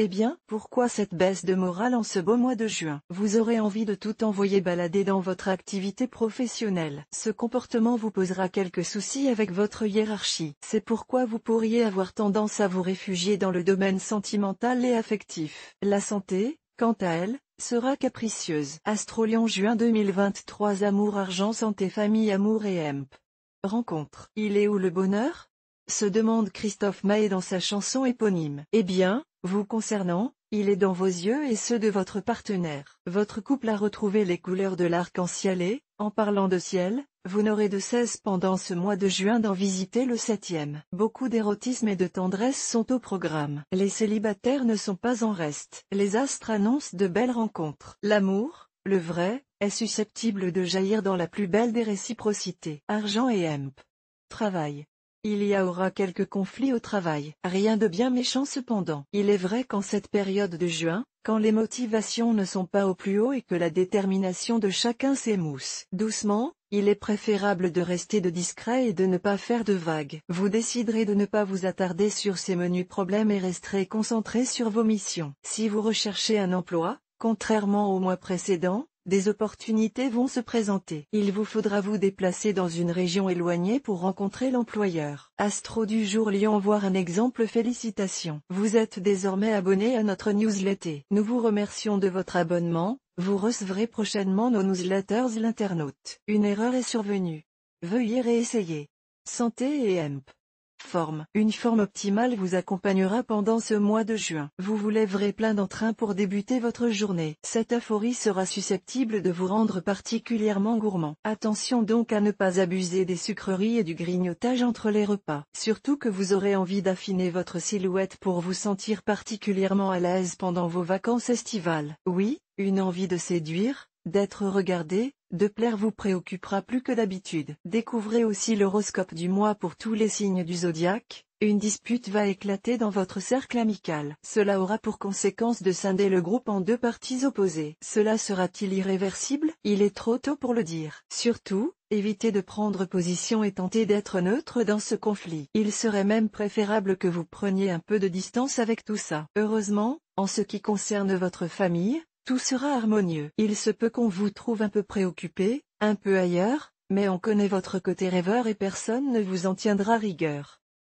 Eh bien, pourquoi cette baisse de morale en ce beau mois de juin Vous aurez envie de tout envoyer balader dans votre activité professionnelle. Ce comportement vous posera quelques soucis avec votre hiérarchie. C'est pourquoi vous pourriez avoir tendance à vous réfugier dans le domaine sentimental et affectif. La santé, quant à elle, sera capricieuse. Astrolion juin 2023 Amour argent santé famille amour et emp. Rencontre. Il est où le bonheur se demande Christophe Maé dans sa chanson éponyme. Eh bien, vous concernant, il est dans vos yeux et ceux de votre partenaire. Votre couple a retrouvé les couleurs de l'arc-en-ciel et, en parlant de ciel, vous n'aurez de cesse pendant ce mois de juin d'en visiter le septième. Beaucoup d'érotisme et de tendresse sont au programme. Les célibataires ne sont pas en reste. Les astres annoncent de belles rencontres. L'amour, le vrai, est susceptible de jaillir dans la plus belle des réciprocités. Argent et hemp. Travail. Il y aura quelques conflits au travail. Rien de bien méchant cependant. Il est vrai qu'en cette période de juin, quand les motivations ne sont pas au plus haut et que la détermination de chacun s'émousse. Doucement, il est préférable de rester de discret et de ne pas faire de vagues. Vous déciderez de ne pas vous attarder sur ces menus problèmes et resterez concentré sur vos missions. Si vous recherchez un emploi, contrairement au mois précédent, des opportunités vont se présenter. Il vous faudra vous déplacer dans une région éloignée pour rencontrer l'employeur. Astro du jour Lyon voir un exemple Félicitations. Vous êtes désormais abonné à notre newsletter. Nous vous remercions de votre abonnement, vous recevrez prochainement nos newsletters l'internaute. Une erreur est survenue. Veuillez réessayer. Santé et EMP. Forme. Une forme optimale vous accompagnera pendant ce mois de juin. Vous vous lèverez plein d'entrain pour débuter votre journée. Cette euphorie sera susceptible de vous rendre particulièrement gourmand. Attention donc à ne pas abuser des sucreries et du grignotage entre les repas. Surtout que vous aurez envie d'affiner votre silhouette pour vous sentir particulièrement à l'aise pendant vos vacances estivales. Oui, une envie de séduire, D'être regardé, de plaire vous préoccupera plus que d'habitude. Découvrez aussi l'horoscope du mois pour tous les signes du zodiaque, une dispute va éclater dans votre cercle amical. Cela aura pour conséquence de scinder le groupe en deux parties opposées. Cela sera-t-il irréversible Il est trop tôt pour le dire. Surtout, évitez de prendre position et tentez d'être neutre dans ce conflit. Il serait même préférable que vous preniez un peu de distance avec tout ça. Heureusement, en ce qui concerne votre famille, tout sera harmonieux. Il se peut qu'on vous trouve un peu préoccupé, un peu ailleurs, mais on connaît votre côté rêveur et personne ne vous en tiendra rigueur.